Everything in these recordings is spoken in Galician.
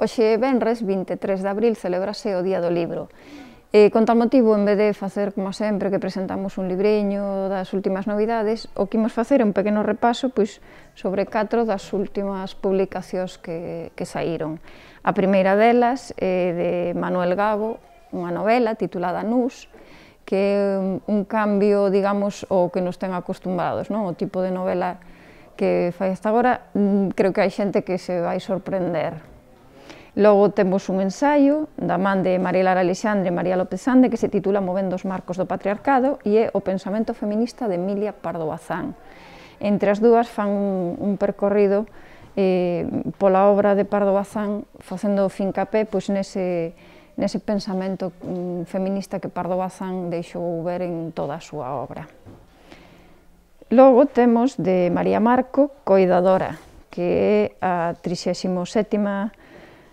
Oxe, Benres, 23 de abril, celebrase o Día do Libro. E, eh, con tal motivo, en vez de facer, como sempre, que presentamos un libreño das últimas novidades, o que imos facer é un pequeno repaso pois, sobre catro das últimas publicacións que, que saíron. A primeira delas é de Manuel Gago, unha novela titulada Nus, que é un cambio, digamos, o que nos ten acostumbrados, non? o tipo de novela que fai hasta agora, mm, creo que hai xente que se vai sorprender Logo temos un ensaio da man de María Lara Alexandre e María López Sande que se titula Movendo os marcos do patriarcado e é o pensamento feminista de Emilia Pardo Bazán. Entre as dúas fan un, un percorrido eh, pola obra de Pardo Bazán facendo fincapé pois, nese, nese pensamento mm, feminista que Pardo Bazán deixou ver en toda a súa obra. Logo temos de María Marco, Coidadora, que é a 37ª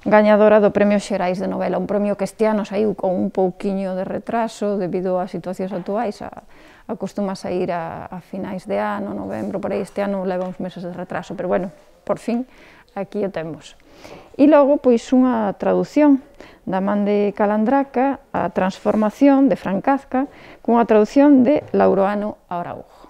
gañadora do Premio Xerais de Novela, un premio que este ano saiu con un pouquiño de retraso debido ás situacións actuais, a, acostuma a sair a, a finais de ano, novembro, por aí este ano leva uns meses de retraso, pero bueno, por fin aquí o temos. E logo, pois, unha traducción da man de Calandraca a transformación de Francazca cunha traducción de Lauroano Araujo.